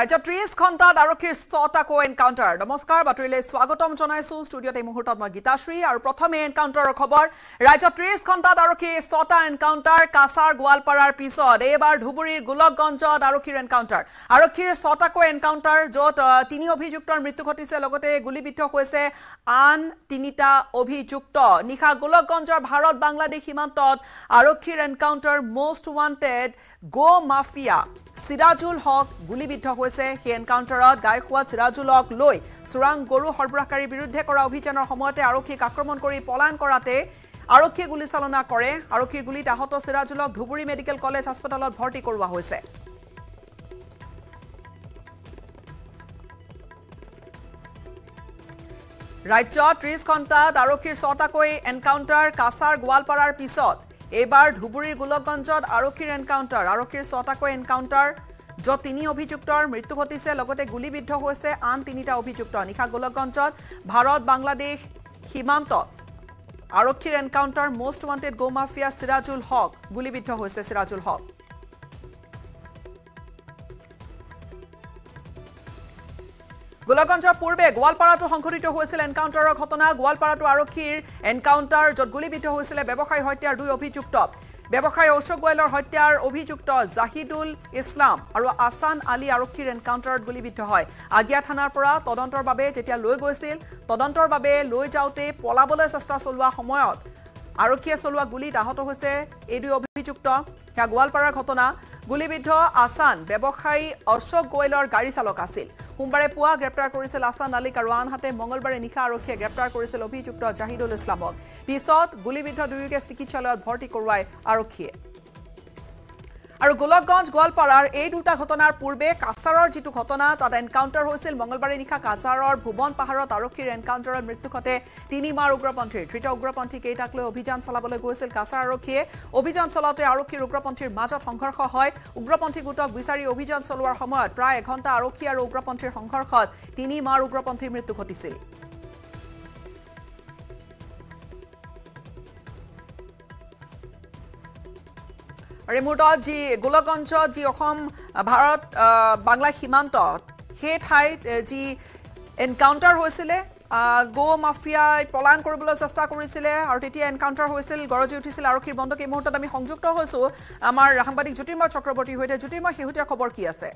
ৰাজ্য ত্ৰিশ ঘণ্টাত আৰক্ষীৰ ছটাকৈ এনকাউণ্টাৰ নমস্কাৰ বাতৰিলৈ স্বাগতম জনাইছোঁ ষ্টুডিঅ'ত এই মুহূৰ্তত মই গীতাশ্ৰী আৰু প্ৰথমে এনকাউণ্টাৰৰ খবৰ ৰাজ্যত ত্ৰিশ ঘণ্টাত আৰক্ষীৰ ছটা এনকাউণ্টাৰ কাছাৰ গোৱালপাৰাৰ পিছত এইবাৰ ধুবুৰীৰ গোলকগঞ্জত আৰক্ষীৰ এনকাউণ্টাৰ আৰক্ষীৰ ছটাকৈ এনকাউণ্টাৰ য'ত তিনি অভিযুক্তৰ মৃত্যু ঘটিছে লগতে গুলীবিদ্ধ হৈছে আন তিনিটা অভিযুক্ত নিশা গোলকগঞ্জৰ ভাৰত বাংলাদেশ সীমান্তত আৰক্ষীৰ এনকাউণ্টাৰ মষ্ট ৱান্টেড গ' মাফিয়া সিরাজুল হক গুলিবিদ্ধ হয়েছে সেই এনকাউন্টারত গায়ক হওয়া সিরাজুলক লৈ চোরাং গরু সরবরাহকারীর বিরুদ্ধে করা অভিযানের সময়তে আরক্ষীক আক্রমণ করে পলায়ন করাতে আরক্ষী গুলি চালনা করে আরক্ষীর গুলিত আহত সিরাজুলক ধুবুরী মেডিকেল কলেজ হাসপাতালত ভর্তি করা হয়েছে রাজ্য ত্রিশ ঘণ্টাত আরক্ষীর ছটাক এনকাউন্টার কাছার গোয়ালপাড়ার পিছত এইবাৰ ধুবুৰীৰ গোলকগঞ্জত আৰক্ষীৰ এনকাউণ্টাৰ আৰক্ষীৰ ছটাকৈ এনকাউণ্টাৰ য'ত তিনি অভিযুক্তৰ মৃত্যু ঘটিছে লগতে গুলীবিদ্ধ হৈছে আন তিনিটা অভিযুক্ত নিশা গোলকগঞ্জত ভাৰত বাংলাদেশ সীমান্তত আৰক্ষীৰ এনকাউণ্টাৰ মষ্ট ৱান্টেড গো মাফিয়া চিৰাজুল হক গুলীবিদ্ধ হৈছে চিৰাজুল হক গোলাগঞ্জৰ পূৰ্বে গোৱালপাৰাতো সংঘটিত হৈছিল এনকাউণ্টাৰৰ ঘটনা গোৱালপাৰাতো আৰক্ষীৰ এনকাউণ্টাৰ য'ত গুলীবিদ্ধ হৈছিলে ব্যৱসায়ী হত্যাৰ দুই অভিযুক্ত ব্যৱসায়ী অশোক গোৱেলৰ হত্যাৰ অভিযুক্ত জাহিদুল ইছলাম আৰু আছান আলী আৰক্ষীৰ এনকাউণ্টাৰত গুলীবিদ্ধ হয় আগিয়া থানাৰ পৰা তদন্তৰ বাবে যেতিয়া লৈ গৈছিল তদন্তৰ বাবে লৈ যাওঁতে পলাবলৈ চেষ্টা চলোৱা সময়ত আৰক্ষীয়ে চলোৱা গুলীত আহত হৈছে এই দুই অভিযুক্ত সেয়া গোৱালপাৰাৰ ঘটনা গুলীবিদ্ধ আছান ব্যৱসায়ী অশোক গোৱেলৰ গাড়ী চালক আছিল সোমবাৰে পুৱা গ্ৰেপ্তাৰ কৰিছিল আছান আলিক আৰু আনহাতে মঙলবাৰে নিশা আৰক্ষীয়ে গ্ৰেপ্তাৰ কৰিছিল অভিযুক্ত জাহিদুল ইছলামক পিছত গুলীবিদ্ধ দুয়োকে চিকিৎসালয়ত ভৰ্তি কৰোৱায় আৰক্ষীয়ে আৰু গোলকগঞ্জ গোৱালপাৰাৰ এই দুটা ঘটনাৰ পূৰ্বে কাছাৰৰ যিটো ঘটনা তাত এনকাউণ্টাৰ হৈছিল মঙলবাৰে নিশা কাছাৰৰ ভুৱন পাহাৰত আৰক্ষীৰ এনকাউণ্টাৰৰ মৃত্যু ঘটে তিনিমাৰ উগ্ৰপন্থীৰ ধৃত উগ্ৰপন্থী কেইটাক লৈ অভিযান চলাবলৈ গৈছিল কাছাৰ আৰক্ষীয়ে অভিযান চলাওঁতে আৰক্ষীৰ উগ্ৰপন্থীৰ মাজত সংঘৰ্ষ হয় উগ্ৰপন্থী গোটক বিচাৰি অভিযান চলোৱাৰ সময়ত প্ৰায় এঘণ্টা আৰক্ষী আৰু উগ্ৰপন্থীৰ সংঘৰ্ষত তিনিমাৰ উগ্ৰপন্থীৰ মৃত্যু ঘটিছিল আৰু ৰিমোট যি গোলকগঞ্জ যি অসম ভাৰত বাংলা সীমান্ত সেই ঠাইত যি এনকাউণ্টাৰ হৈছিলে গো মাফিয়াই পলায়ন কৰিবলৈ চেষ্টা কৰিছিলে আৰু তেতিয়া এনকাউণ্টাৰ হৈছিল গৰজি উঠিছিল আৰক্ষীৰ বন্ধ এই মুহূৰ্তত আমি সংযুক্ত হৈছোঁ আমাৰ সাংবাদিক জ্যোতিৰ্ময় চক্ৰৱৰ্তীৰ সৈতে জ্যোতিৰ্ময় শেহতীয়া খবৰ কি আছে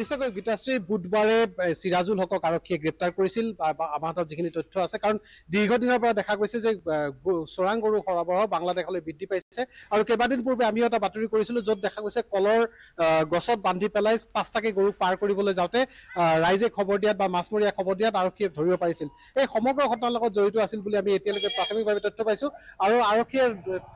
নিশ্চয়কৈ গীতাশ্ৰী বুধবাৰে চিৰাজুল হকক আৰক্ষীয়ে গ্ৰেপ্তাৰ কৰিছিল আমাৰ হাতত যিখিনি তথ্য আছে কাৰণ দীৰ্ঘদিনৰ পৰা দেখা গৈছে যে চোৰাং গৰু সৰবৰাহ বাংলাদেশলৈ বৃদ্ধি পাইছে আৰু কেইবাদিন পূৰ্বে আমিও এটা বাতৰি কৰিছিলো য'ত দেখা গৈছে কলৰ গছত বান্ধি পেলাই পাঁচটাকে গৰুক পাৰ কৰিবলৈ যাওঁতে ৰাইজে খবৰ দিয়াত বা মাছমৰীয়াই খবৰ দিয়াত আৰক্ষীয়ে ধৰিব পাৰিছিল এই সমগ্ৰ ঘটনাৰ লগত জড়িত আছিল বুলি আমি এতিয়ালৈকে প্ৰাথমিকভাৱে তথ্য পাইছো আৰু আৰক্ষীয়ে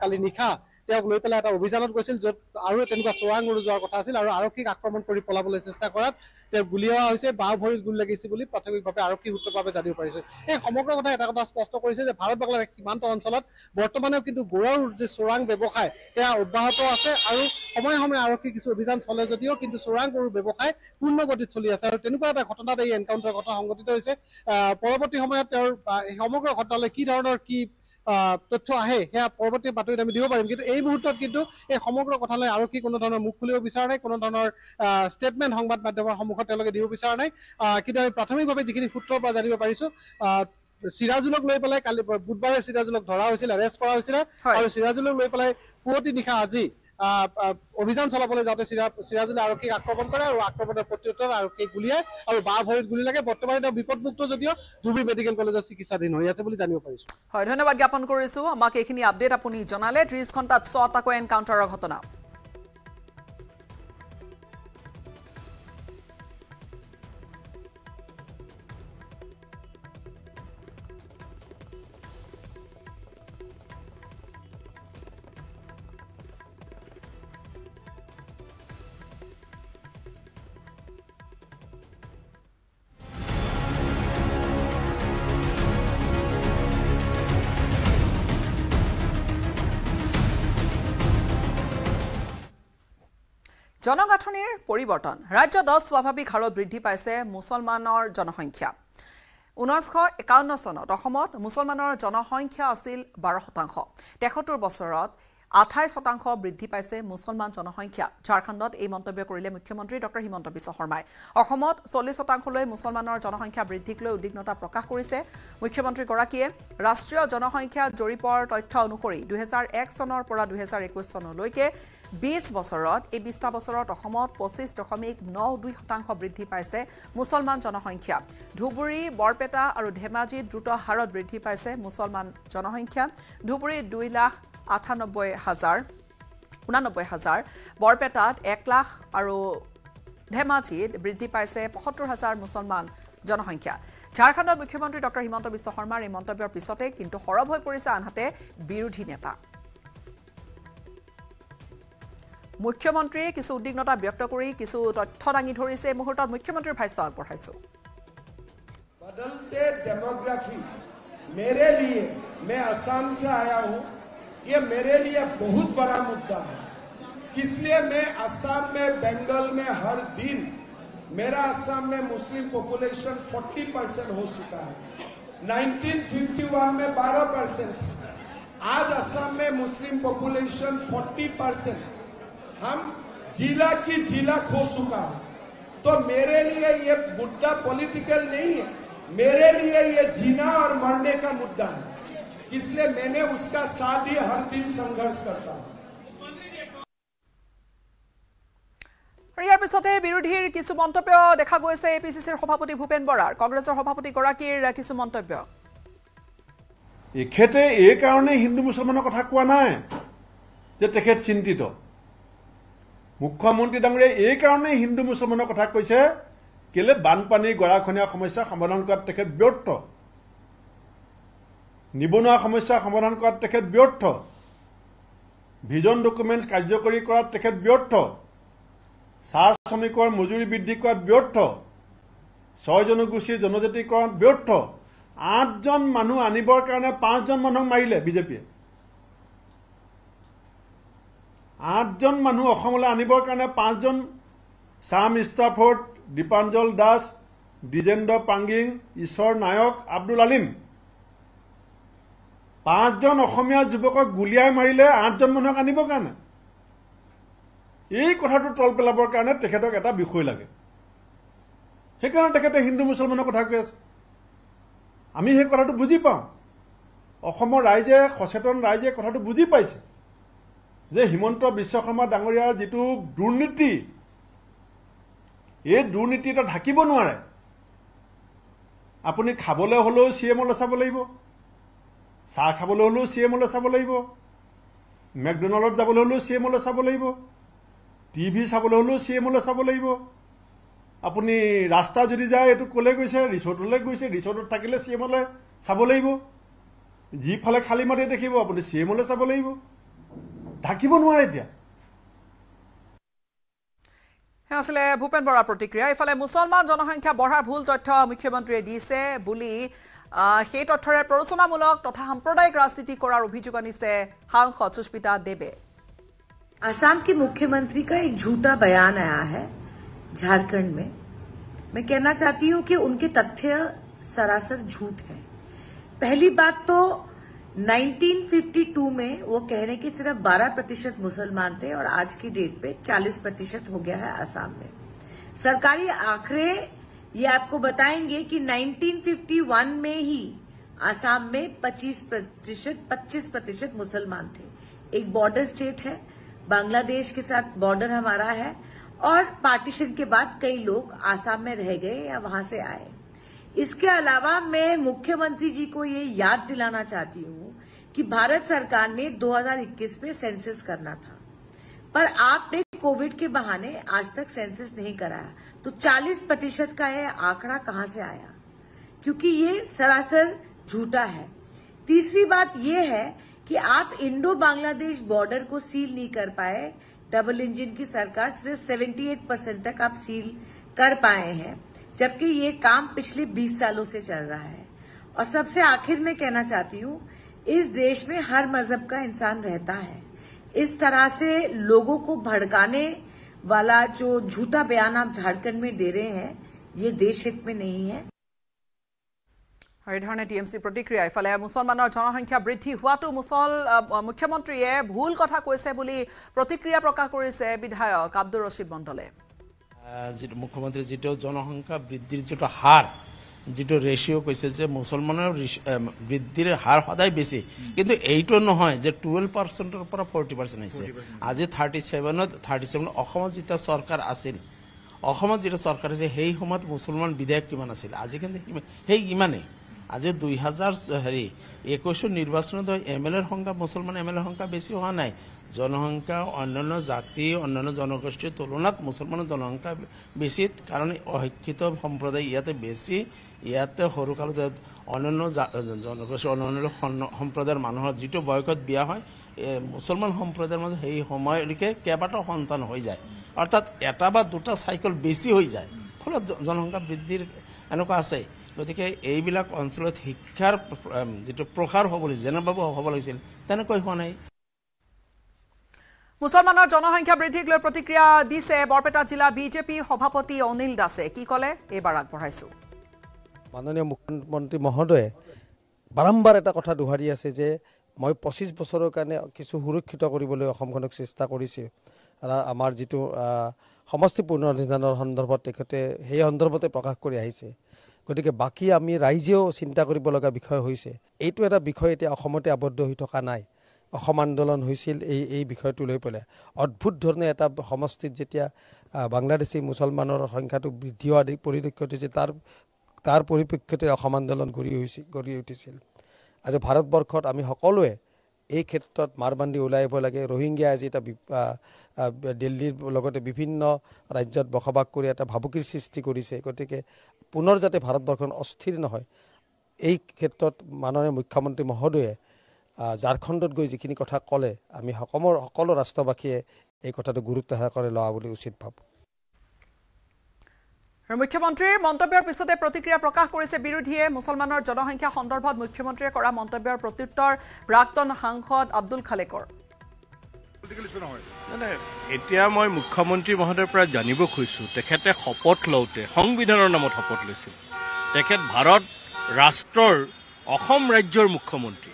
কালি নিশা তেওঁক লৈ পেলাই এটা অভিযানত গৈছিল য'ত আৰু তেনেকুৱা চোৰাং উৰু যোৱাৰ কথা আছিল আৰু আৰক্ষীক আক্ৰমণ কৰি পলাবলৈ চেষ্টা কৰাত তেওঁক গুলিওৱা হৈছে বাওঁ ভৰিত গুলি লাগিছে বুলি প্ৰাথমিকভাৱে আৰক্ষী সূত্ৰভাৱে জানিব পাৰিছে এই সমগ্ৰ কথা এটা কথা স্পষ্ট কৰিছে যে ভাৰত বাংলাদেশ সীমান্ত অঞ্চলত বৰ্তমানেও কিন্তু গুড়ৰ যি চোৰাং ব্যৱসায় সেয়া অব্যাহত আছে আৰু সময়ে সময়ে আৰক্ষী কিছু অভিযান চলে যদিও কিন্তু চোৰাং গৰুৰ ব্যৱসায় পূৰ্ণ গতিত চলি আছে আৰু তেনেকুৱা এটা ঘটনাত এই এনকাউণ্টাৰ ঘটনা সংঘটিত হৈছে পৰৱৰ্তী সময়ত তেওঁৰ সমগ্ৰ ঘটনালৈ কি ধৰণৰ কি তথ্য আহে সেয়া পৰৱৰ্তী বাতৰিত আমি দিব পাৰিম কিন্তু এই মুহূৰ্তত কিন্তু এই সমগ্ৰ কথালৈ আৰক্ষী কোনো ধৰণৰ মুখ খুলিব বিচৰা নাই কোনো ধৰণৰ ষ্টেটমেণ্ট সংবাদ মাধ্যমৰ সন্মুখত তেওঁলোকে দিব বিচৰা নাই কিন্তু আমি প্ৰাথমিকভাৱে যিখিনি সূত্ৰৰ পৰা জানিব পাৰিছোঁ চিৰাজুলক লৈ পেলাই কালি বুধবাৰে চিৰাজুলক ধৰা হৈছিল এৰেষ্ট কৰা হৈছিল আৰু চিৰাজুলক লৈ পেলাই পুৱতি নিশা আজি অভিযান চলাবলৈ যাওঁতে চিৰাজুলি আৰক্ষীক আক্ৰমণ কৰে আৰু আক্ৰমণৰ প্ৰত্যুত্তৰত আৰক্ষীক গুলিয়াই আৰু বা ভৰিত গুলি লাগে বৰ্তমান তেওঁ বিপদমুক্ত যদিও ধুবুৰী মেডিকেল কলেজত চিকিৎসাধীন হৈ আছে বুলি জানিব পাৰিছোঁ হয় ধন্যবাদ জ্ঞাপন কৰিছোঁ আমাক এইখিনি আপডেট আপুনি জনালে ত্ৰিছ ঘণ্টাত ছটাকৈ এনকাউণ্টাৰৰ ঘটনা জনগাঁথনিৰ পৰিৱৰ্তন ৰাজ্য দহ স্বাভাৱিক হাৰত বৃদ্ধি পাইছে মুছলমানৰ জনসংখ্যা ঊনৈছশ একাৱন্ন চনত অসমত মুছলমানৰ জনসংখ্যা আছিল বাৰ শতাংশ তেসত্তৰ বছৰত আঠাইছ শতাংশ বৃদ্ধি পাইছে মুছলমান জনসংখ্যা ঝাৰখণ্ডত এই মন্তব্য কৰিলে মুখ্যমন্ত্ৰী ডঃ হিমন্ত বিশ্ব শৰ্মাই অসমত চল্লিছ শতাংশলৈ মুছলমানৰ জনসংখ্যা বৃদ্ধিক লৈ উদ্বিগ্নতা প্ৰকাশ কৰিছে মুখ্যমন্ত্ৰীগৰাকীয়ে ৰাষ্ট্ৰীয় জনসংখ্যা জৰীপৰ তথ্য অনুসৰি দুহেজাৰ এক চনৰ পৰা দুহেজাৰ একৈছ চনলৈকে বিছ বছৰত এই বিছটা বছৰত অসমত পঁচিছ দশমিক ন দুই শতাংশ বৃদ্ধি পাইছে মুছলমান জনসংখ্যা ধুবুৰী বৰপেটা আৰু ধেমাজিত দ্ৰুত হাৰত বৃদ্ধি পাইছে মুছলমান জনসংখ্যা ধুবুৰীত দুই লাখ আঠানব্বৈ হাজাৰ ঊনানব্বৈ হাজাৰ বৰপেটাত এক লাখ আৰু ধেমাজিত বৃদ্ধি পাইছে পঁসত্তৰ হাজাৰ মুছলমান জনসংখ্যা ঝাৰখণ্ডৰ মুখ্যমন্ত্ৰী ডঃ হিমন্ত বিশ্ব শৰ্মাৰ এই মন্তব্যৰ পিছতে কিন্তু সৰব হৈ পৰিছে আনহাতে বিৰোধী নেতা মুখ্যমন্ত্ৰীয়ে কিছু উদ্বিগ্নতা ব্যক্ত কৰি কিছু তথ্য দাঙি ধৰিছে এই মুহূৰ্তত মুখ্যমন্ত্ৰীৰ ভাষ্য আগবঢ়াইছো ये मेरे लिए बहुत बड़ा मुद्दा है इसलिए मैं असम में बंगाल में हर दिन मेरा असम में मुस्लिम पॉपुलेशन 40 परसेंट हो चुका है 1951 में 12 परसेंट आज असम में मुस्लिम पॉपुलेशन 40 परसेंट हम जिला की जिला खो चुका है तो मेरे लिए ये मुद्दा पॉलिटिकल नहीं है मेरे लिए ये जीना और मरने का मुद्दा है इसलिए मैंने उसका साथ ही हर दिन संघर्ष करता हूं ইয়াৰ পিছতে বিৰোধীৰ কিছু মন্তব্য দেখা গৈছে এ পি চি চিৰ সভাপতি ভূপেন বৰাৰ কংগ্ৰেছৰ সভাপতিগৰাকীৰ কিছু মন্তব্য এখেতে এইকাৰণে হিন্দু মুছলমানৰ কথা কোৱা নাই যে তেখেত চিন্তিত মুখ্যমন্ত্ৰী ডাঙৰীয়াই এইকাৰণে হিন্দু মুছলমানৰ কথা কৈছে কেলে বানপানী গৰাখনীয়া সমস্যা সমাধান কৰাত তেখেত ব্যৰ্থ নিবনুৱা সমস্যা সমাধান কৰাত তেখেত ব্যৰ্থ ভিজন ডকুমেণ্টছ কাৰ্যকৰী কৰাত তেখেত ব্যৰ্থ চাহ শ্ৰমিকৰ মজুৰি বৃদ্ধি কৰাত ব্যৰ্থ ছয় জনগোষ্ঠীৰ জনজাতিকৰণ ব্যৰ্থ আঠজন মানুহ আনিবৰ কাৰণে পাঁচজন মানুহক মাৰিলে বিজেপিয়ে আঠজন মানুহ অসমলৈ আনিবৰ কাৰণে পাঁচজন শ্যাম ষ্টাফৰ্ড দীপাঞ্জল দাস দ্বিজেন্দ্ৰ পাংগিং ঈশ্বৰ নায়ক আব্দুল আলিম পাঁচজন অসমীয়া যুৱকক গুলিয়াই মাৰিলে আঠজন মানুহক আনিবৰ কাৰণে এই কথাটো তল পেলাবৰ কাৰণে তেখেতক এটা বিষয় লাগে সেইকাৰণে তেখেতে হিন্দু মুছলমানৰ কথা কৈ আছে আমি সেই কথাটো বুজি পাওঁ অসমৰ ৰাইজে সচেতন ৰাইজে কথাটো বুজি পাইছে যে হিমন্ত বিশ্ব শৰ্মা ডাঙৰীয়াৰ যিটো দুৰ্নীতি এই দুৰ্নীতি এটা ঢাকিব নোৱাৰে আপুনি খাবলৈ হ'লেও চি এমলৈ চাব লাগিব চাহ খাবলৈ হ'লেও চি এম এমলৈ চাব লাগিব মেকডনাল্ডত যাবলৈ হ'লেও চি এম অলৈ চাব লাগিব টি ভি চাবলৈ হ'লেও চি এম অ'লৈ চাব লাগিব আপুনি ৰাস্তা যদি যায় এইটো ক'লৈ গৈছে ৰিচৰ্টলৈ গৈছে ৰিচৰ্টত থাকিলে চি এম এমলৈ চাব লাগিব যিফালে খালী মাটি দেখিব আপুনি চি এম এমলৈ চাব লাগিব থাকিব নোৱাৰে এতিয়া আছিলে ভূপেন বৰাৰ প্ৰতিক্ৰিয়া ইফালে মুছলমান জনসংখ্যা বঢ়াৰ ভুল তথ্য মুখ্যমন্ত্ৰীয়ে দিছে বুলি तथ्य তথ্যৰে तथा साम्प्रदायिक राजनीति कर কৰাৰ आनी से सांसद সুস্মিতা देवे आसाम के मुख्यमंत्री का एक झूठा बयान आया है झारखंड में मैं कहना चाहती हूं कि उनके तथ्य सरासर झूठ है पहली बात तो 1952 में वो कह रहे कि सिर्फ 12 प्रतिशत मुसलमान थे और आज की डेट पे 40 प्रतिशत हो गया है आसाम में सरकारी आंकड़े ये आपको बताएंगे कि 1951 में ही आसाम में 25 प्रतिशत पच्चीस प्रतिशत मुसलमान थे एक बॉर्डर स्टेट है बांग्लादेश के साथ बॉर्डर हमारा है और पार्टीशन के बाद कई लोग आसाम में रह गए या वहां से आए इसके अलावा मैं मुख्यमंत्री जी को ये याद दिलाना चाहती हूँ कि भारत सरकार ने 2021 में सेंसस करना था पर आपने कोविड के बहाने आज तक सेंसिस नहीं कराया तो 40 प्रतिशत का यह आंकड़ा कहां से आया क्योंकि ये सरासर झूठा है तीसरी बात यह है कि आप इंडो बांग्लादेश बॉर्डर को सील नहीं कर पाए डबल इंजन की सरकार सिर्फ 78 परसेंट तक आप सील कर पाए हैं जबकि ये काम पिछले 20 सालों से चल रहा है और सबसे आखिर में कहना चाहती हूँ इस देश में हर मजहब का इंसान रहता है इस तरह से लोगों को भड़काने वाला जो झूठा बयान आप झारखंड में दे रहे हैं ये देश हित में नहीं है এধরনের টিএমসি প্রতিক্রিয়া ইফালে মুসলমানের জনসংখ্যা বৃদ্ধি হওয়াতো মুসল মুখ্যমন্ত্রীয়ে ভুল কথা কৈছে বলে প্রতিক্রিয়া প্রকাশ করেছে বিধায়ক আব্দুর রশিদ মন্ডলে মুখ্যমন্ত্রী যেটা জনসংখ্যা বৃদ্ধির যেটা হার যিটো ৰেচিঅ' কৈছে যে মুছলমানৰ বৃদ্ধিৰ হাৰ সদায় বেছি কিন্তু এইটো নহয় যে টুৱেল্ভ পাৰ্চেণ্টৰ পৰা ফৰ্টি পাৰ্চেণ্ট হৈছে আজি থাৰ্টি ছেভেনত থাৰ্টি ছেভেন অসমত যেতিয়া চৰকাৰ আছিল অসমত যেতিয়া চৰকাৰ আছিল সেই সময়ত মুছলমান বিধায়ক কিমান আছিল আজিকালি সেই ইমানেই আজি দুই হাজাৰ হেৰি একৈশৰ নিৰ্বাচনত এম এল এৰ সংখ্যা মুছলমান এম এল এৰ সংখ্যা বেছি হোৱা নাই জনসংখ্যা অন্যান্য জাতি অন্যান্য জনগোষ্ঠীৰ তুলনাত মুছলমানৰ জনসংখ্যা বেছি কাৰণ অশিক্ষিত সম্প্ৰদায় ইয়াতে বেছি ইয়াতে সৰুকালতে অন্যান্য জনগোষ্ঠীৰ অন্যান্য সম্প্ৰদায়ৰ মানুহৰ যিটো বয়সত বিয়া হয় এই মুছলমান সম্প্ৰদায়ৰ মাজত সেই সময়লৈকে কেইবাটাও সন্তান হৈ যায় অৰ্থাৎ এটা বা দুটা চাইকেল বেছি হৈ যায় ফলত জনসংখ্যা বৃদ্ধিৰ এনেকুৱা আছে গতিকে এইবিলাক অঞ্চলত শিক্ষাৰ যিটো প্ৰসাৰ হ'ব লাগিছিল যেনেবাবে হ'ব লাগিছিল তেনেকৈ হোৱা নাই মুছলমানৰ জনসংখ্যা বৃদ্ধিক লৈ প্ৰতিক্ৰিয়া দিছে বৰপেটা জিলা বিজেপি সভাপতি অনিল দাসে কি ক'লে এইবাৰ আগবঢ়াইছোঁ মাননীয় মুখ্যমন্ত্ৰী মহোদয়ে বাৰম্বাৰ এটা কথা দোহাৰি আছে যে মই পঁচিছ বছৰৰ কাৰণে কিছু সুৰক্ষিত কৰিবলৈ অসমখনক চেষ্টা কৰিছোঁ আমাৰ যিটো সমষ্টি পুনৰধিধানৰ সন্দৰ্ভত তেখেতে সেই সন্দৰ্ভতে প্ৰকাশ কৰি আহিছে গতিকে বাকী আমি ৰাইজেও চিন্তা কৰিব লগা বিষয় হৈছে এইটো এটা বিষয় এতিয়া অসমতে আৱদ্ধ হৈ থকা নাই অসম আন্দোলন হৈছিল এই এই বিষয়টো লৈ পেলাই অদ্ভুত ধৰণে এটা সমষ্টিত যেতিয়া বাংলাদেশী মুছলমানৰ সংখ্যাটো বৃদ্ধি হোৱা পৰিলক্ষিত হৈছে তাৰ তাৰ পৰিপ্ৰেক্ষিতে অসম আন্দোলন গঢ়ি উঠিছিল গঢ়ি উঠিছিল আজি ভাৰতবৰ্ষত আমি সকলোৱে এই ক্ষেত্ৰত মাৰ বান্ধি ওলাই আহিব লাগে ৰোহিংগীয়া আজি এটা দিল্লীৰ লগতে বিভিন্ন ৰাজ্যত বসবাস কৰি এটা ভাবুকিৰ সৃষ্টি কৰিছে গতিকে পুনৰ যাতে ভাৰতবৰ্ষখন অস্থিৰ নহয় এই ক্ষেত্ৰত মাননীয় মুখ্যমন্ত্ৰী মহোদয়ে ঝাৰখণ্ডত গৈ যিখিনি কথা ক'লে আমি সকলো সকলো ৰাষ্ট্ৰবাসীয়ে এই কথাটো গুৰুত্ব সহকাৰে লোৱা বুলি উচিত ভাবোঁ মুখ্যমন্ত্রীর মন্তব্যের পিছতে প্রতিক্রিয়া প্রকাশ করেছে বিরোধী মুসলমানের জনসংখ্যা সন্দর্ভ মুখ্যমন্ত্রীর করা মন্তব্যের প্রত্যুত্তর প্রাক্তন সাংসদ আব্দুল খালেকর এতিয়া মই মুখ্যমন্ত্রী মহোদয়ের পৰা জানিব খুঁজছো তেখেতে শপথ লওতে সংবিধানের নামত শপথ লৈছিল তেখেত ভারত রাষ্ট্রর অসম রাজ্যের মুখ্যমন্ত্রী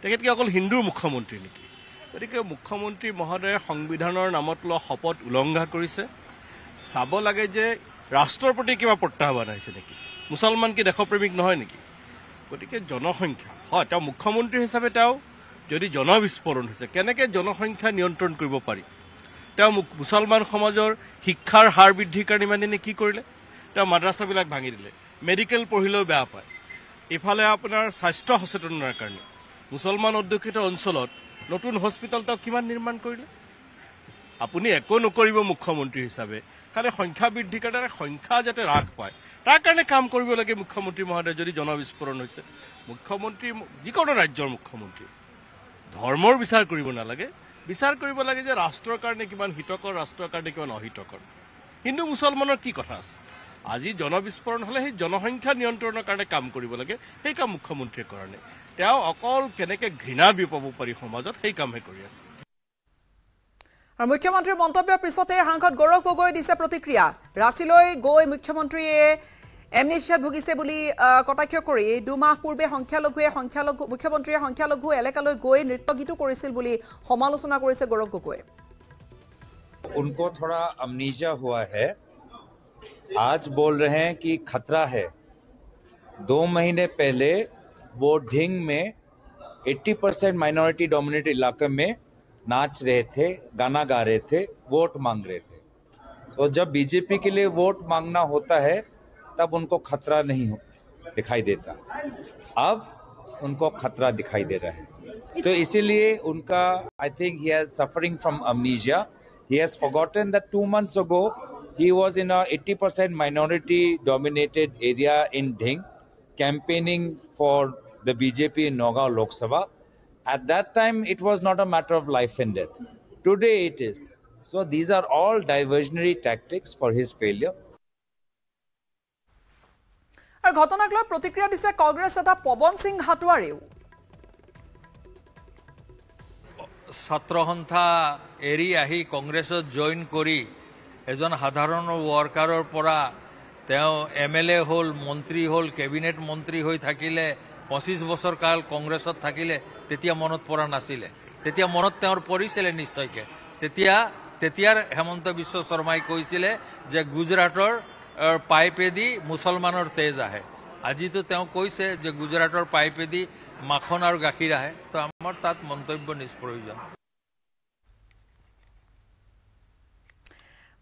তেখেত কি অকল হিন্দুর মুখ্যমন্ত্রী নেকি গতি মুখ্যমন্ত্রী মহোদয়ে সংবিধানের নামত লওয়া শপথ উলঙ্ঘা করেছে চাব লাগে যে ৰাষ্ট্ৰৰ প্ৰতি কিবা প্ৰত্যাহ্বান আহিছে নেকি মুছলমান কি দেশপ্ৰেমিক নহয় নেকি গতিকে জনসংখ্যা হয় তেওঁ মুখ্যমন্ত্ৰী হিচাপে তেওঁ যদি জনবিস্ফোৰণ হৈছে কেনেকৈ জনসংখ্যা নিয়ন্ত্ৰণ কৰিব পাৰি তেওঁ মুছলমান সমাজৰ শিক্ষাৰ হাৰ বৃদ্ধিৰ কাৰণে ইমান দিনে কি কৰিলে তেওঁ মাদ্ৰাছাবিলাক ভাঙি দিলে মেডিকেল পঢ়িলেও বেয়া পায় ইফালে আপোনাৰ স্বাস্থ্য সচেতনতাৰ কাৰণে মুছলমান অধ্যক্ষিত অঞ্চলত নতুন হস্পিটেল তেওঁ কিমান নিৰ্মাণ কৰিলে আপুনি একো নকৰিব মুখ্যমন্ত্ৰী হিচাপে সকলে সংখ্যা বৃদ্ধি কাৰণে সংখ্যা যাতে হ্ৰাস পায় তাৰ কাৰণে কাম কৰিব লাগে মুখ্যমন্ত্ৰী মহোদয় যদি জনবিস্ফোৰণ হৈছে মুখ্যমন্ত্ৰী যিকোনো ৰাজ্যৰ মুখ্যমন্ত্ৰী ধৰ্মৰ বিচাৰ কৰিব নালাগে বিচাৰ কৰিব লাগে যে ৰাষ্ট্ৰৰ কাৰণে কিমান হিতকৰ ৰাষ্ট্ৰৰ কাৰণে কিমান অহিতকৰ হিন্দু মুছলমানৰ কি কথা আছে আজি জনবিস্ফোৰণ হ'লে সেই জনসংখ্যা নিয়ন্ত্ৰণৰ কাৰণে কাম কৰিব লাগে সেই কাম মুখ্যমন্ত্ৰীয়ে কৰা নাই তেওঁ অকল কেনেকৈ ঘৃণা বিয়পাব পাৰি সমাজত সেই কামহে কৰি আছে আর মুখ্যমন্ত্রীর মন্তব্যের পিছতে সাংসদ গৌরব গগৈ দিছে প্রতিক্রিয়া রাঁচিল গৈ মুখ্যমন্ত্রীয়ে এমনিশিয়াত ভুগিছে বলে কটাক্ষ করে দুমাহ পূর্বে সংখ্যালঘুয়ে সংখ্যালঘু মুখ্যমন্ত্রী সংখ্যালঘু এলাকাল গৈ নৃত্য গীতো করেছিল বলে সমালোচনা করেছে গৌরব গগৈ উনকো থোড়া অমনিজা হুয়া হে আজ বোল রে কি খতরা হে দো মহিনে পেলে বো ঢিং মে এইটি পার্সেন্ট মাইনরিটি ডমিনেট ইলাকা মেয়ে नाच रहे थे गाना गा रहे थे वोट मांग रहे थे तो जब बीजेपी के लिए वोट मांगना होता है तब उनको खतरा नहीं हो दिखाई देता अब उनको खतरा दिखाई दे रहा है तो इसीलिए उनका I think he has suffering from amnesia he has forgotten that two months ago he was in a 80 percent minority dominated area in Dhing campaigning for the BJP in Nagaon Lok Sabha At that time, it was not a matter of life and death. Today, it is. So, these are all diversionary tactics for his failure. ঘটনাক লৈ প্ৰতিক্ৰিয়া দিছে কংগ্ৰেছ এটা পৱন সিং হাটোৱাৰীও ছাত্ৰ সন্থা এৰি আহি কংগ্ৰেছত জইন কৰি এজন সাধাৰণ ৱৰ্কাৰৰ পৰা তেওঁ এম এল এ হ'ল মন্ত্ৰী হ'ল কেবিনেট মন্ত্ৰী হৈ থাকিলে পঁচিছ বছৰ কাল কংগ্ৰেছত থাকিলে তেতিয়া মনত পৰা নাছিলে তেতিয়া মনত তেওঁৰ পৰিছিলে নিশ্চয়কে তেতিয়া তেতিয়াৰ হেমন্ত বিশ্ব শৰ্মাই কৈছিলে যে গুজৰাটৰ পাইপেদি মুছলমানৰ তেজ আহে আজিতো তেওঁ কৈছে যে গুজৰাটৰ পাইপেদি মাখন আৰু গাখীৰ আহে তো আমাৰ তাত মন্তব্য নিষ্প্ৰয়োজন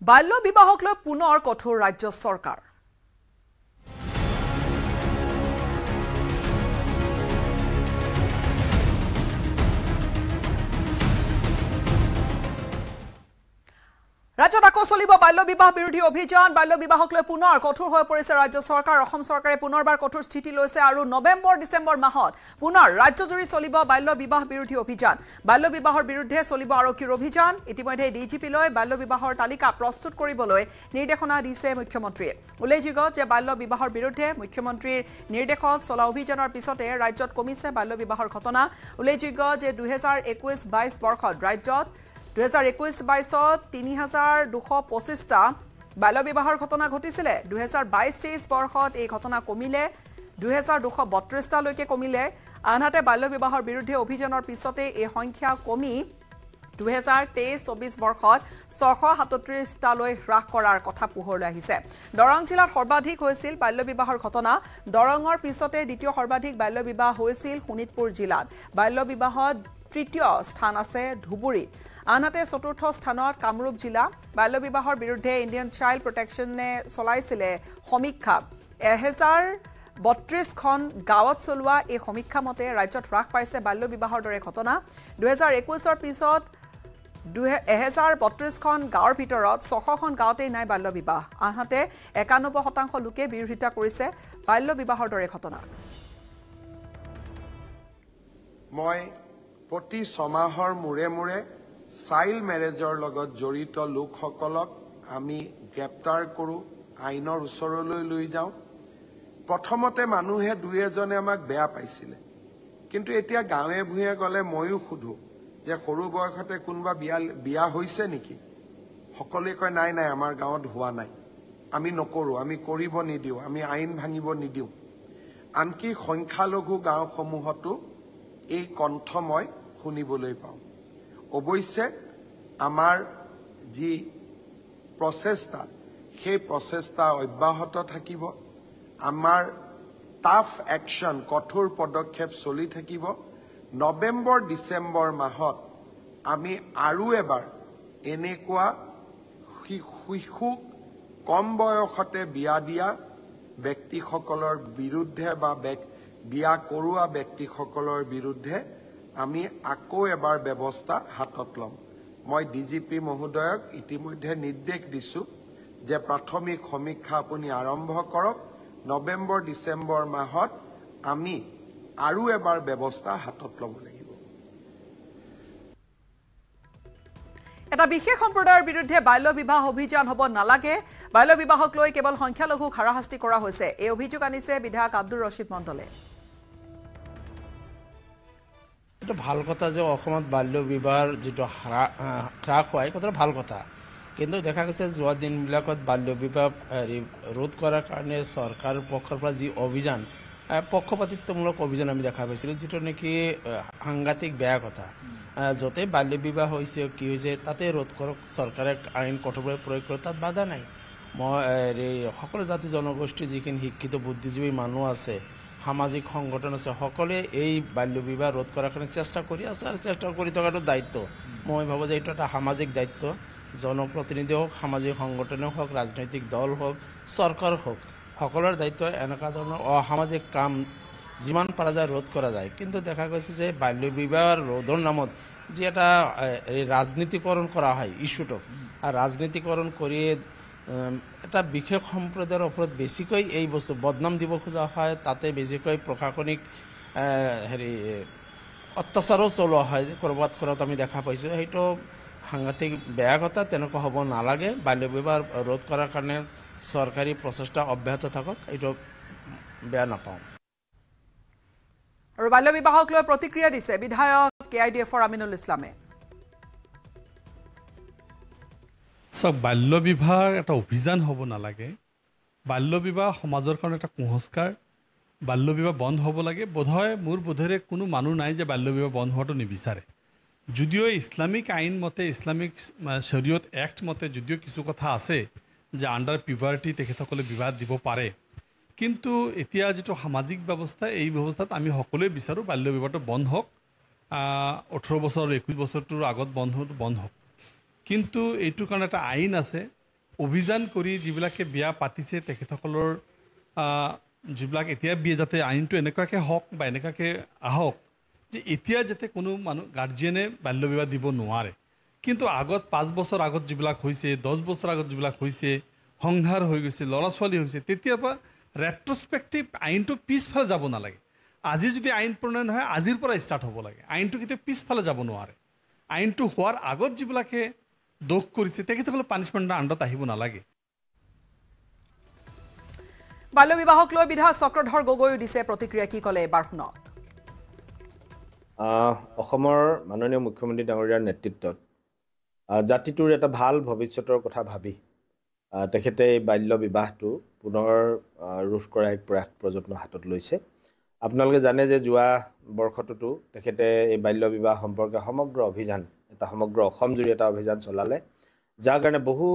বাল্য বিবাহক লৈ পুনৰ কঠোৰ ৰাজ্য চৰকাৰ ৰাজ্যত আকৌ চলিব বাল্য বিবাহ বিৰোধী অভিযান বাল্য বিবাহক লৈ পুনৰ কঠোৰ হৈ পৰিছে ৰাজ্য চৰকাৰ অসম চৰকাৰে পুনৰবাৰ কঠোৰ স্থিতি লৈছে আৰু নৱেম্বৰ ডিচেম্বৰ মাহত পুনৰ ৰাজ্যজুৰি চলিব বাল্য বিবাহ বিৰোধী অভিযান বাল্য বিবাহৰ বিৰুদ্ধে চলিব আৰক্ষীৰ অভিযান ইতিমধ্যে ডি জি পিলৈ বাল্য বিবাহৰ তালিকা প্ৰস্তুত কৰিবলৈ নিৰ্দেশনা দিছে মুখ্যমন্ত্ৰীয়ে উল্লেখযোগ্য যে বাল্য বিবাহৰ বিৰুদ্ধে মুখ্যমন্ত্ৰীৰ নিৰ্দেশত চলা অভিযানৰ পিছতে ৰাজ্যত কমিছে বাল্য বিবাহৰ ঘটনা উল্লেখযোগ্য যে দুহেজাৰ একৈছ বাইছ বৰ্ষত ৰাজ্যত দুহেজাৰ একৈছ বাইছত তিনি হাজাৰ দুশ পঁচিছটা বাল্য বিবাহৰ ঘটনা ঘটিছিলে দুহেজাৰ বাইছ তেইছ বৰ্ষত এই ঘটনা কমিলে দুহেজাৰ দুশ বত্ৰিছটালৈকে কমিলে আনহাতে বাল্য বিবাহৰ বিৰুদ্ধে অভিযানৰ পিছতেই এই সংখ্যা কমি দুহেজাৰ তেইছ চৌবিছ বৰ্ষত ছশ সাতত্ৰিছটালৈ হ্ৰাস কৰাৰ কথা পোহৰলৈ আহিছে দৰং জিলাত সৰ্বাধিক হৈছিল বাল্য বিবাহৰ ঘটনা দৰঙৰ পিছতে দ্বিতীয় সৰ্বাধিক বাল্য বিবাহ হৈছিল শোণিতপুৰ জিলাত বাল্য বিবাহত তৃতীয় স্থান আছে ধুবুৰীত আনহাতে চতুৰ্থ স্থানত কামৰূপ জিলা বাল্য বিবাহৰ বিৰুদ্ধে ইণ্ডিয়ান চাইল্ড প্ৰটেকশ্যনে চলাইছিলে সমীক্ষা এহেজাৰ বত্ৰিছখন গাঁৱত চলোৱা এই সমীক্ষা মতে ৰাজ্যত হ্ৰাস পাইছে বাল্য বিবাহৰ দৰে ঘটনা দুহেজাৰ একৈছৰ পিছত এহেজাৰ বত্ৰিছখন গাঁৱৰ ভিতৰত ছশখন গাঁৱতেই নাই বাল্য বিবাহ আনহাতে একানব্বৈ শতাংশ লোকে বিৰোধিতা কৰিছে বাল্য বিবাহৰ দৰে ঘটনা মই প্ৰতি ছমাহৰ মূৰে মূৰে চাইল্ড মেৰেজৰ লগত জড়িত লোকসকলক আমি গ্ৰেপ্তাৰ কৰোঁ আইনৰ ওচৰলৈ লৈ যাওঁ প্ৰথমতে মানুহে দুই এজনে আমাক বেয়া পাইছিলে কিন্তু এতিয়া গাঁৱে ভূঞে গ'লে ময়ো সোধো যে সৰু বয়সতে কোনোবা বিয়া বিয়া হৈছে নেকি সকলোৱে কয় নাই নাই আমাৰ গাঁৱত হোৱা নাই আমি নকৰোঁ আমি কৰিব নিদিওঁ আমি আইন ভাঙিব নিদিওঁ আনকি সংখ্যালঘু গাঁওসমূহতো এই কণ্ঠ মই শুনিবলৈ পাওঁ অৱশ্যে আমাৰ যি প্ৰচেষ্টা সেই প্ৰচেষ্টা অব্যাহত থাকিব আমাৰ টাফ একশ্যন কঠোৰ পদক্ষেপ চলি থাকিব নৱেম্বৰ ডিচেম্বৰ মাহত আমি আৰু এবাৰ এনেকুৱা শিশুক কম বয়সতে বিয়া দিয়া ব্যক্তিসকলৰ বিৰুদ্ধে বা বিয়া কৰোৱা ব্যক্তিসকলৰ বিৰুদ্ধে আমি আকৌ এবাৰ ব্যৱস্থা হাতত ল'ম মই ডি জি পি মহোদয়ক ইতিমধ্যে নিৰ্দেশ দিছো যে প্ৰাথমিক সমীক্ষা আপুনি আৰম্ভ কৰক নৱেম্বৰ ডিচেম্বৰ মাহত আমি আৰু এবাৰ ব্যৱস্থা হাতত ল'ব লাগিব এটা বিশেষ সম্প্ৰদায়ৰ বিৰুদ্ধে বাল্য বিবাহ অভিযান হ'ব নালাগে বাল্য বিবাহক লৈ কেৱল সংখ্যালঘুক হাৰাশাস্তি কৰা হৈছে এই অভিযোগ আনিছে বিধায়ক আব্দুল ৰচিদ মণ্ডলে এটা ভাল কথা যে বাল্য বিবাহৰ যিটো হ্ৰাস হোৱা এই কথাটো ভাল কথা কিন্তু দেখা গৈছে যোৱা দিনবিলাকত বাল্য বিবাহ হেৰি ৰোধ কৰাৰ কাৰণে চৰকাৰৰ পক্ষৰ পৰা যি অভিযান পক্ষপাতিত্বমূলক অভিযান আমি দেখা পাইছিলোঁ যিটো নেকি সাংঘাতিক বেয়া কথা য'তে বাল্য বিবাহ হৈছে কি হৈছে তাতে ৰোধ কৰক চৰকাৰে আইন কঠোৰভাৱে প্ৰয়োগ কৰে তাত বাধা নাই মই হেৰি সকলো জাতি জনগোষ্ঠীৰ যিখিনি শিক্ষিত বুদ্ধিজীৱী মানুহ আছে সামাজিক সংগঠন আছে সকলোৱে এই বাল্য বিবাহ ৰোধ কৰাৰ কাৰণে চেষ্টা কৰি আছে আৰু চেষ্টা কৰি থকাটো দায়িত্ব মই ভাবোঁ যে এইটো এটা সামাজিক দায়িত্ব জনপ্ৰতিনিধি হওক সামাজিক সংগঠনে হওক ৰাজনৈতিক দল হওক চৰকাৰ হওক সকলোৰে দায়িত্ব এনেকুৱা ধৰণৰ অসামাজিক কাম যিমান পারা যায় ৰোধ কৰা যায় কিন্তু দেখা গৈছে যে বাল্য বিবাহ ৰোধৰ নামত যি এটা ৰাজনীতিকৰণ কৰা হয় ইস্যুটক আর রাজনীতিকরণ করিয়ে এটা বিশেষ সম্প্ৰদায়ৰ ওপৰত বেছিকৈ এই বস্তু বদনাম দিব খোজা হয় তাতে বেছিকৈ প্ৰশাসনিক হেৰি অত্যাচাৰো চলোৱা হয় ক'ৰবাত কৰাত আমি দেখা পাইছোঁ সেইটো সাংঘাতিক বেয়া কথা তেনেকুৱা হ'ব নালাগে বাল্য বিবাহ ৰোধ কৰাৰ কাৰণে চৰকাৰী প্ৰচেষ্টা অব্যাহত থাকক এইটো বেয়া নাপাওঁ আৰু বাল্য বিবাহক লৈ প্ৰতিক্ৰিয়া দিছে বিধায়ক কে আই ডি এফৰ আমিনুল ইছলামে চাওক বাল্য বিবাহৰ এটা অভিযান হ'ব নালাগে বাল্য বিবাহ সমাজৰ কাৰণে এটা কুসংস্কাৰ বাল্য বিবাহ বন্ধ হ'ব লাগে বোধহয় মোৰ বোধেৰে কোনো মানুহ নাই যে বাল্য বিবাহ বন্ধ হোৱাটো নিবিচাৰে যদিও ইছলামিক আইন মতে ইছলামিক চৰিয়ত এক্ট মতে যদিও কিছু কথা আছে যে আণ্ডাৰ পিউভাৰ্টি তেখেতসকলে বিবাহ দিব পাৰে কিন্তু এতিয়া যিটো সামাজিক ব্যৱস্থা এই ব্যৱস্থাত আমি সকলোৱে বিচাৰোঁ বাল্য বিবাহটো বন্ধ হওক ওঠৰ বছৰ একৈছ বছৰটোৰ আগত বন্ধটো বন্ধ হওক কিন্তু এইটোৰ কাৰণে এটা আইন আছে অভিযান কৰি যিবিলাকে বিয়া পাতিছে তেখেতসকলৰ যিবিলাক এতিয়া বিয়ে যাতে আইনটো এনেকুৱাকৈ হওক বা এনেকুৱাকৈ আহক যে এতিয়া যাতে কোনো মানুহ গাৰ্জেনে বাল্য বিবাহ দিব নোৱাৰে কিন্তু আগত পাঁচ বছৰ আগত যিবিলাক হৈছে দহ বছৰ আগত যিবিলাক হৈছে সংসাৰ হৈ গৈছে ল'ৰা ছোৱালী হৈছে তেতিয়াৰ পৰা ৰেট্ৰস্পেক্টিভ আইনটো পিছফালে যাব নালাগে আজি যদি আইন প্ৰণয়ন হয় আজিৰ পৰা ষ্টাৰ্ট হ'ব লাগে আইনটো কেতিয়াও পিছফালে যাব নোৱাৰে আইনটো হোৱাৰ আগত যিবিলাকে দোষ কৰিছে তেখেতসকলে পানিছমেণ্টৰ আণ্ডত আহিব নালাগে বাল্য বিবাহক লৈ বিধায়ক চক্ৰধৰ গগৈয়ো দিছে প্ৰতিক্ৰিয়া কি ক'লে এবাৰ শুনক অসমৰ মাননীয় মুখ্যমন্ত্ৰী ডাঙৰীয়াৰ নেতৃত্বত জাতিটোৰ এটা ভাল ভৱিষ্যতৰ কথা ভাবি তেখেতে এই বাল্য বিবাহটো পুনৰ ৰোধ কৰা এক প্ৰয়াস প্ৰযত্ন হাতত লৈছে আপোনালোকে জানে যে যোৱা বৰ্ষটোতো তেখেতে এই বাল্য বিবাহ সম্পৰ্কে সমগ্ৰ অভিযান এটা সমগ্ৰ অসমজুৰি এটা অভিযান চলালে যাৰ কাৰণে বহু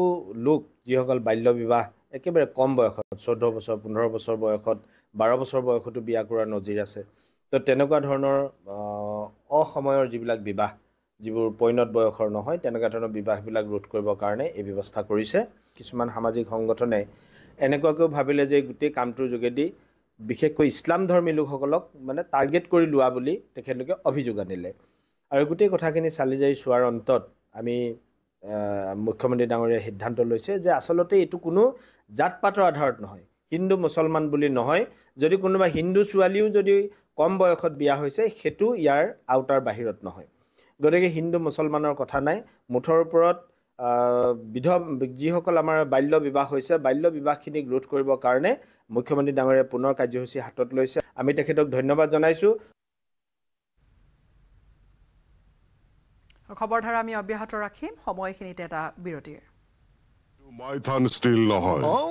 লোক যিসকল বাল্য বিবাহ একেবাৰে কম বয়সত চৈধ্য বছৰ পোন্ধৰ বছৰ বয়সত বাৰ বছৰ বয়সতো বিয়া কৰাৰ নজিৰ আছে তো তেনেকুৱা ধৰণৰ অসময়ৰ যিবিলাক বিবাহ যিবোৰ পৈণত বয়সৰ নহয় তেনেকুৱা ধৰণৰ বিবাহবিলাক ৰোধ কৰিবৰ কাৰণে এই ব্যৱস্থা কৰিছে কিছুমান সামাজিক সংগঠনে এনেকুৱাকৈও ভাবিলে যে গোটেই কামটোৰ যোগেদি বিশেষকৈ ইছলাম ধৰ্মী লোকসকলক মানে টাৰ্গেট কৰি লোৱা বুলি তেখেতলোকে অভিযোগ আনিলে আৰু গোটেই কথাখিনি চালি জাৰি চোৱাৰ অন্তত আমি মুখ্যমন্ত্ৰী ডাঙৰীয়াই সিদ্ধান্ত লৈছে যে আচলতে এইটো কোনো জাত পাতৰ আধাৰত নহয় হিন্দু মুছলমান বুলি নহয় যদি কোনোবা হিন্দু ছোৱালীও যদি কম বয়সত বিয়া হৈছে সেইটো ইয়াৰ আওতাৰ বাহিৰত নহয় গতিকে হিন্দু মুছলমানৰ কথা নাই মুঠৰ ওপৰত বিধ যিসকল আমাৰ বাল্য বিবাহ হৈছে বাল্য বিবাহখিনিক ৰোধ কৰিবৰ কাৰণে মুখ্যমন্ত্ৰী ডাঙৰীয়াই পুনৰ কাৰ্যসূচী হাতত লৈছে আমি তেখেতক ধন্যবাদ জনাইছোঁ খবৰধাৰা আমি অব্যাহত ৰাখিম সময়খিনিতে এটা বিৰতিৰ নহয়